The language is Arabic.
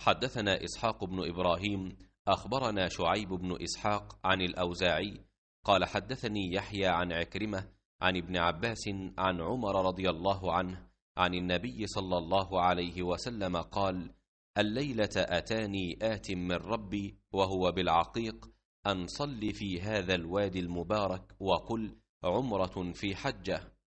حدثنا إسحاق بن إبراهيم أخبرنا شعيب بن إسحاق عن الأوزاعي قال حدثني يحيى عن عكرمة عن ابن عباس عن عمر رضي الله عنه عن النبي صلى الله عليه وسلم قال الليلة أتاني آت من ربي وهو بالعقيق أن صل في هذا الوادي المبارك وقل عمرة في حجة